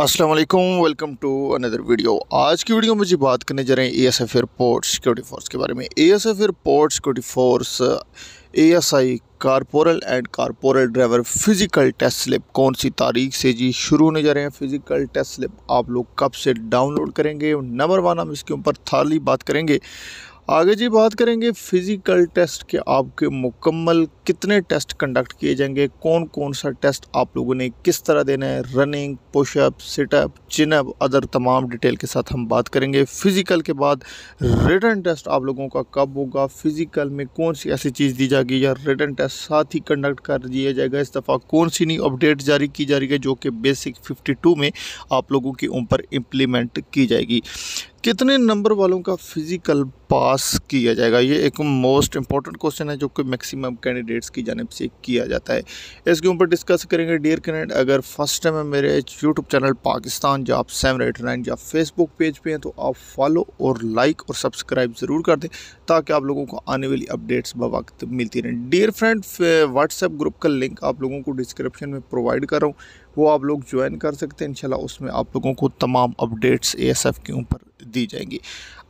अस्सलाम वालेकुम welcome to another video आज की वीडियो में जी बात करने जा रहे हैं एएसएफ एयरपोर्ट सिक्योरिटी फोर्स के बारे में ASF airport security force A S I corporal and corporal driver physical test slip कौन सी तारीख से जी शुरू होने जा रहे हैं फिज़िकल टेस्ट स्लिप आप लोग कब से डाउनलोड करेंगे नंबर वन हम इसके ऊपर थाली बात करेंगे आगे जी बात करेंगे फ़िज़िकल टेस्ट के आपके मुकम्मल कितने टेस्ट कंडक्ट किए जाएंगे कौन कौन सा टेस्ट आप लोगों ने किस तरह देना है running push up sit up chin up other तमाम डिटेल के साथ हम बात करेंगे फ़िज़िकल के बाद रिटर्न टेस्ट आप लोगों का कब होगा फ़िज़िकल में कौन सी ऐसी चीज़ दी जाएगी या रिटर्न टेस्ट साथ ही कंडक्ट कर दिया जाएगा इस दफ़ा कौन सी नई अपडेट जारी की जा रही है जो कि बेसिक फिफ्टी में आप लोगों के ऊपर इम्प्लीमेंट की जाएगी कितने नंबर वालों का फिज़िकल पास किया जाएगा ये एक मोस्ट इंपॉर्टेंट क्वेश्चन है जो कि मैक्सिमम कैंडिडेट्स की जानब से किया जाता है इसके ऊपर डिस्कस करेंगे डियर कैंडिडेट अगर फर्स्ट टाइम है मेरे यूट्यूब चैनल पाकिस्तान आप सेवन एट नाइन या फेसबुक पेज पे हैं तो आप फॉलो और लाइक और सब्सक्राइब ज़रूर कर दें ताकि आप लोगों को आने वाली अपडेट्स बवक्त मिलती रहें डियर फ्रेंड व्हाट्सएप ग्रुप का लिंक आप लोगों को डिस्क्रिप्शन में प्रोवाइड कर रहा हूँ वो आप लोग ज्वाइन कर सकते हैं इनशाला उसमें आप लोगों को तमाम अपडेट्स ए के ऊपर दी जाएंगी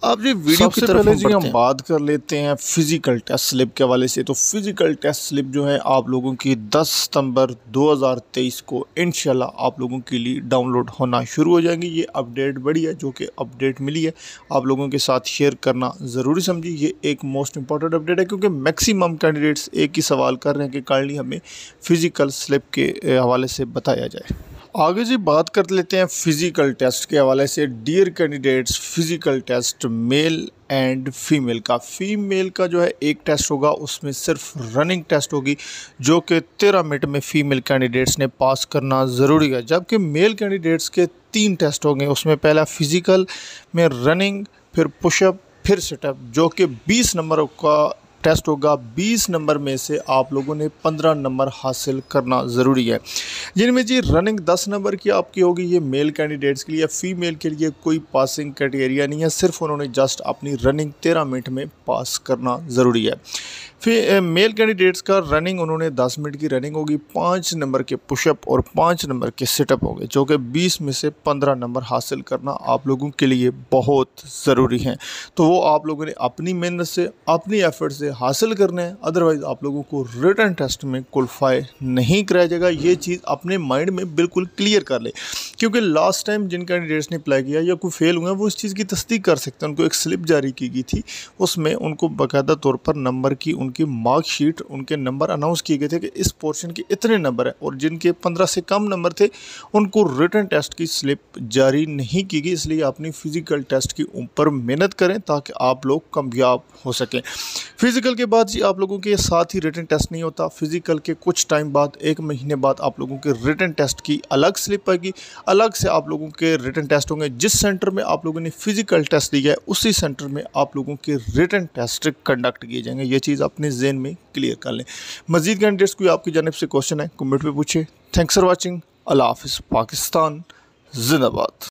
अब जो वीडियो सबसे पहले हम, हम बात कर लेते हैं फिज़िकल टेस्ट स्लिप के हवाले से तो फिज़िकल टेस्ट स्लिप जो है आप लोगों की 10 सितंबर 2023 को इन आप लोगों के लिए डाउनलोड होना शुरू हो जाएंगी ये अपडेट बड़ी है जो कि अपडेट मिली है आप लोगों के साथ शेयर करना ज़रूरी समझिए ये एक मोस्ट इंपॉर्टेंट अपडेट है क्योंकि मैक्सिमम कैंडिडेट्स एक ही सवाल कर रहे हैं कि कार्डली हमें फ़िज़िकल स्लिप के हवाले से बताया जाए आगे जी बात कर लेते हैं फिज़िकल टेस्ट के हवाले से dear candidates physical test male and female का फीमेल का जो है एक टेस्ट होगा उसमें सिर्फ रनिंग टेस्ट होगी जो कि तेरह मिनट में फ़ीमेल कैंडिडेट्स ने पास करना ज़रूरी है जबकि मेल कैंडिडेट्स के तीन टेस्ट होंगे उसमें पहला फ़िज़िकल में रनिंग फिर पुशअप फिर सेटअप जो कि 20 नंबर का टेस्ट होगा 20 नंबर में से आप लोगों ने 15 नंबर हासिल करना ज़रूरी है जिनमें जी रनिंग 10 नंबर की आपकी होगी ये मेल कैंडिडेट्स के लिए फीमेल के लिए कोई पासिंग क्राइटेरिया नहीं है सिर्फ उन्होंने जस्ट अपनी रनिंग 13 मिनट में पास करना ज़रूरी है फिर मेल कैंडिडेट्स का रनिंग उन्होंने 10 मिनट की रनिंग होगी पाँच नंबर के पुशअप और पाँच नंबर के सेटअप होंगे जो कि बीस में से पंद्रह नंबर हासिल करना आप लोगों के लिए बहुत ज़रूरी है तो वो आप लोगों ने अपनी मेहनत से अपनी एफर्ट से हासिल करने हैं अदरवाइज़ आप लोगों को रिटर्न टेस्ट में क्वालिफाई नहीं कराया जाएगा ये चीज़ अपने माइंड में बिल्कुल क्लियर कर ले क्योंकि लास्ट टाइम जिन कैंडिडेट्स ने अप्लाई किया या कोई फेल हुए वो इस चीज़ की तस्दीक कर सकते हैं उनको एक स्लिप जारी की गई थी उसमें उनको बाकायदा तौर पर नंबर की उनकी मार्कशीट उनके नंबर अनाउंस किए गए थे कि इस पोर्शन के इतने नंबर हैं और जिनके पंद्रह से कम नंबर थे उनको रिटर्न टेस्ट की स्लिप जारी नहीं की गई इसलिए अपनी फिज़िकल टेस्ट के ऊपर मेहनत करें ताकि आप लोग कामयाब हो सकें फिज़िकल के बाद जी आप लोगों के साथ ही रिटर्न टेस्ट नहीं होता फिज़िकल के कुछ टाइम बाद एक महीने बाद आप लोगों के रिटर्न टेस्ट की अलग स्लिप आएगी अलग से आप लोगों के रिटर्न टेस्ट होंगे जिस सेंटर में आप लोगों ने फिज़िकल टेस्ट दिया है उसी सेंटर में आप लोगों के रिटर्न टेस्ट कंडक्ट किए जाएंगे ये चीज़ अपने जेन में क्लियर कर लें मजीद कैंडिडेट्स को आपकी जानब से क्वेश्चन है कमेंट में पूछे थैंक्स फॉर वॉचिंग अला हाफ पाकिस्तान जिंदाबाद